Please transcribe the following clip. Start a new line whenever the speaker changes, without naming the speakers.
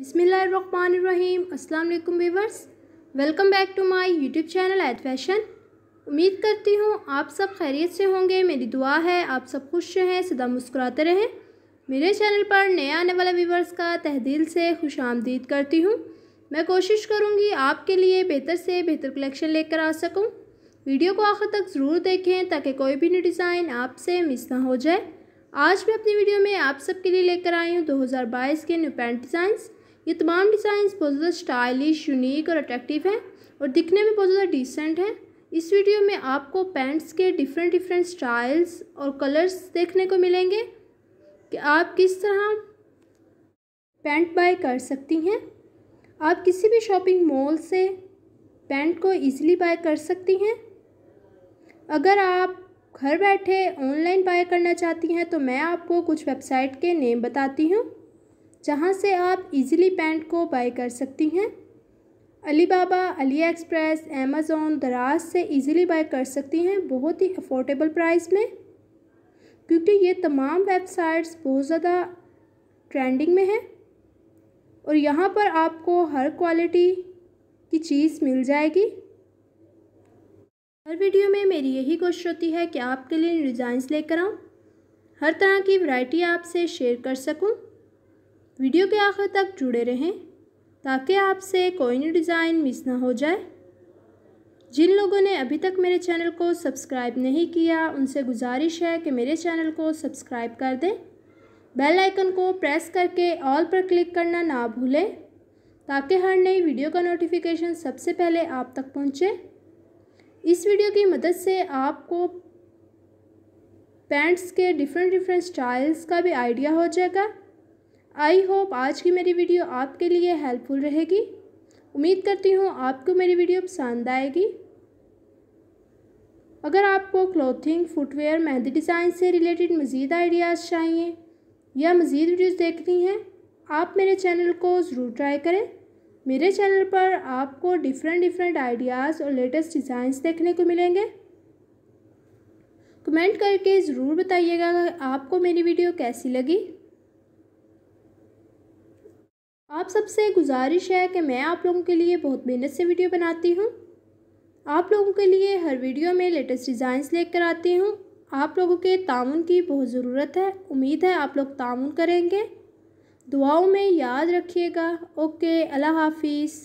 बिसमीम अल्लाम viewers welcome back to my YouTube channel at fashion उम्मीद करती हूँ आप सब खैरियत से होंगे मेरी दुआ है आप सब खुश रहें सदा मुस्कुराते रहें मेरे चैनल पर नए आने वाले वीवर्स का तहदील से खुश आमदीद करती हूँ मैं कोशिश करूँगी आपके लिए बेहतर से बेहतर कलेक्शन लेकर आ सकूँ वीडियो को आखिर तक ज़रूर देखें ताकि कोई भी न्यू डिज़ाइन आपसे मिस ना हो जाए आज मैं अपनी वीडियो में आप सबके लिए लेकर आई हूँ 2022 के न्यू पैंट डिज़ाइंस ये तमाम डिज़ाइंस बहुत ज़्यादा स्टाइलिश यूनिक और अट्रैक्टिव हैं और दिखने में बहुत ज़्यादा डिसेंट हैं इस वीडियो में आपको पैंट्स के डिफरेंट डिफरेंट स्टाइल्स और कलर्स देखने को मिलेंगे कि आप किस तरह पैंट बाय कर सकती हैं आप किसी भी शॉपिंग मॉल से पैंट को ईज़िली बाय कर सकती हैं अगर आप घर बैठे ऑनलाइन बाय करना चाहती हैं तो मैं आपको कुछ वेबसाइट के नेम बताती हूँ जहाँ से आप इजीली पैंट को बाय कर सकती हैं अलीबाबा अली एक्सप्रेस अमेज़ोन दराज से इजीली बाय कर सकती हैं बहुत ही अफोर्डेबल प्राइस में क्योंकि ये तमाम वेबसाइट्स बहुत ज़्यादा ट्रेंडिंग में हैं और यहाँ पर आपको हर क्वालिटी की चीज़ मिल जाएगी हर वीडियो में मेरी यही कोशिश होती है कि आपके लिए डिज़ाइंस लेकर आऊँ हर तरह की वैरायटी आपसे शेयर कर सकूँ वीडियो के आखिर तक जुड़े रहें ताकि आपसे कोई भी डिज़ाइन मिस ना हो जाए जिन लोगों ने अभी तक मेरे चैनल को सब्सक्राइब नहीं किया उनसे गुजारिश है कि मेरे चैनल को सब्सक्राइब कर दें बेल आइकन को प्रेस करके ऑल पर क्लिक करना ना भूलें ताकि हर नई वीडियो का नोटिफिकेशन सबसे पहले आप तक पहुंचे इस वीडियो की मदद से आपको पैंट्स के डिफरेंट डिफरेंट स्टाइल्स का भी आइडिया हो जाएगा आई होप आज की मेरी वीडियो आपके लिए हेल्पफुल रहेगी उम्मीद करती हूँ आपको मेरी वीडियो पसंद आएगी अगर आपको क्लोथिंग फुटवेयर मेहंदी डिज़ाइन से रिलेटेड मज़ीद आइडियाज़ चाहिए या मज़ीद वीडियोस देखनी हैं आप मेरे चैनल को ज़रूर ट्राई करें मेरे चैनल पर आपको डिफरेंट डिफरेंट आइडियाज़ और लेटेस्ट डिज़ाइंस देखने को मिलेंगे कमेंट करके ज़रूर बताइएगा आपको मेरी वीडियो कैसी लगी आप सबसे गुजारिश है कि मैं आप लोगों के लिए बहुत मेहनत से वीडियो बनाती हूँ आप लोगों के लिए हर वीडियो में लेटेस्ट डिज़ाइंस लेकर आती हूँ आप लोगों के ताउन की बहुत ज़रूरत है उम्मीद है आप लोग ताउन करेंगे दुआओं में याद रखिएगा ओके अल्लाह हाफिज़